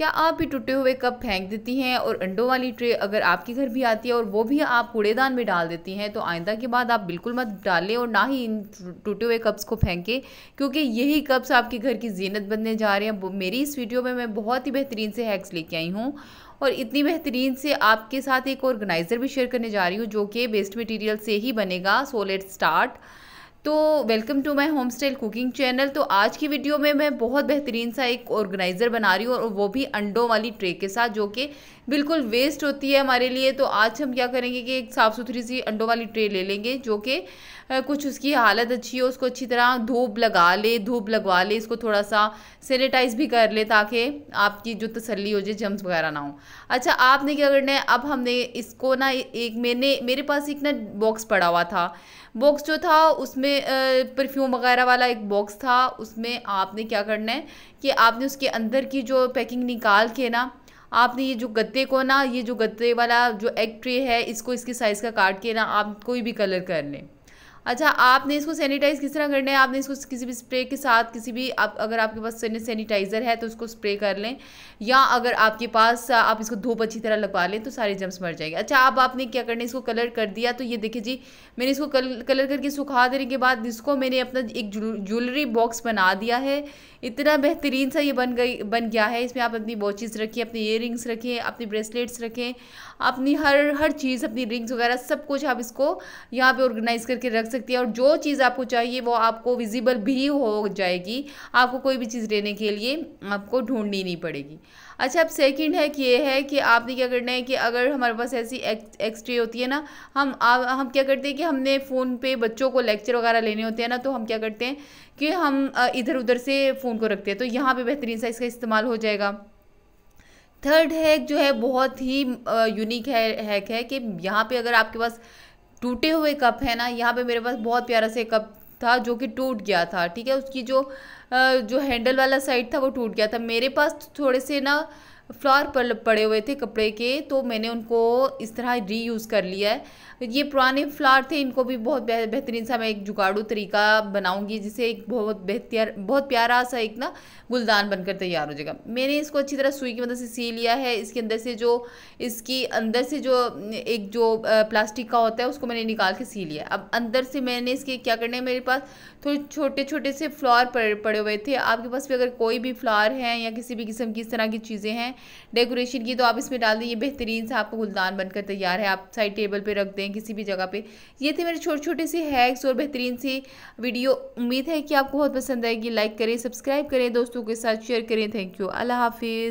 क्या आप भी टूटे हुए कप फेंक देती हैं और अंडों वाली ट्रे अगर आपके घर भी आती है और वो भी आप कूड़ेदान में डाल देती हैं तो आइंदा के बाद आप बिल्कुल मत डालें और ना ही इन टूटे हुए कप्स को फेंकें क्योंकि यही कप्स आपके घर की जीनत बनने जा रहे हैं मेरी इस वीडियो में मैं बहुत ही बेहतरीन से हैक्स लेके आई हूँ और इतनी बेहतरीन से आपके साथ एक ऑर्गेनाइज़र भी शेयर करने जा रही हूँ जो कि वेस्ट मटीरियल से ही बनेगा सो लेट स्टार्ट तो welcome to my home style cooking channel तो आज की वीडियो में मैं बहुत बेहतरीन सा एक ऑर्गेनाइज़र बना रही हूँ और वो भी अंडों वाली ट्रे के साथ जो कि बिल्कुल वेस्ट होती है हमारे लिए तो आज हम क्या करेंगे कि एक साफ़ सुथरी सी अंडों वाली ट्रे ले लेंगे जो कि कुछ उसकी हालत अच्छी हो उसको अच्छी तरह धूप लगा ले धूप लगवा ले इसको थोड़ा सा सैनिटाइज भी कर ले ताकि आपकी जो तसली हो जाए जम्स वगैरह ना हो अच्छा आपने क्या करना है अब हमने इसको ना एक मैंने मेरे पास एक ना बॉक्स पड़ा हुआ था बॉक्स जो था उसमें उसमें परफ्यूम वगैरह वाला एक बॉक्स था उसमें आपने क्या करना है कि आपने उसके अंदर की जो पैकिंग निकाल के ना आपने ये जो गत्ते को ना ये जो गत्ते वाला जो एग ट्रे है इसको इसके साइज़ का काट के ना आप कोई भी कलर कर लें अच्छा आपने इसको सैनिटाइज़ किस तरह करना है आपने इसको किसी भी स्प्रे के साथ किसी भी आप अगर आपके पास सैनिटाइज़र है तो उसको स्प्रे कर लें या अगर आपके पास आप इसको धूप अच्छी तरह लगवा लें तो सारे जम्स मर जाएंगे अच्छा अब आपने क्या करना है इसको कलर कर दिया तो ये देखिए जी मैंने इसको कल, कलर करके सुखा देने के बाद इसको मैंने अपना एक ज्वेलरी बॉक्स बना दिया है इतना बेहतरीन सा ये बन गई बन गया है इसमें आप अपनी वॉचेज़ रखें अपने रिंग्स रखें अपनी ब्रेसलेट्स रखें अपनी हर हर चीज़ अपनी रिंग्स वगैरह सब कुछ आप इसको यहाँ पर ऑर्गेनाइज़ करके रख सकती है और जो चीज़ आपको चाहिए वो आपको विजिबल भी हो जाएगी आपको कोई भी चीज़ लेने के लिए आपको ढूंढनी नहीं पड़ेगी अच्छा अब सेकंड है कि ये है कि आपने क्या करना है कि अगर हमारे पास ऐसी एक्सट्री होती है ना हम आ, हम क्या करते हैं कि हमने फ़ोन पे बच्चों को लेक्चर वगैरह लेने होते हैं ना तो हम क्या करते हैं कि हम इधर उधर से फ़ोन को रखते हैं तो यहाँ पे बेहतरीन सा इसका इस्तेमाल हो जाएगा थर्ड हैक जो है बहुत ही यूनिक है हैक है कि यहाँ पे अगर आपके पास टूटे हुए कप है ना यहाँ पे मेरे पास बहुत प्यारा से कप था जो कि टूट गया था ठीक है उसकी जो जो हैंडल वाला साइड था वो टूट गया था मेरे पास थोड़े से ना फ्लावर पड़े हुए थे कपड़े के तो मैंने उनको इस तरह रीयूज़ कर लिया है ये पुराने फ्लावर थे इनको भी बहुत बेहतरीन सा मैं एक जुगाड़ू तरीका बनाऊंगी जिसे एक बहुत बेहतर बहुत प्यारा सा एक ना गुलदान बनकर तैयार हो जाएगा मैंने इसको अच्छी तरह सुई की मदद से सी लिया है इसके अंदर से जो इसकी अंदर से जो एक जो प्लास्टिक का होता है उसको मैंने निकाल के सी लिया अब अंदर से मैंने इसके क्या करना है मेरे पास थोड़े छोटे छोटे से फ्लावर पड़े हुए थे आपके पास भी अगर कोई भी फ्लावर हैं या किसी भी किस्म की इस तरह की चीज़ें हैं डेकोरेशन की तो आप इसमें डाल दें ये बेहतरीन सा आपको गुलदान बनकर तैयार है आप साइड टेबल पर रख दें किसी भी जगह पे ये थे मेरे छोटे छोटे से हैक्स और बेहतरीन सी वीडियो उम्मीद है कि आपको बहुत पसंद आएगी लाइक करें सब्सक्राइब करें दोस्तों के साथ शेयर करें थैंक यू अल्लाह हाफिज़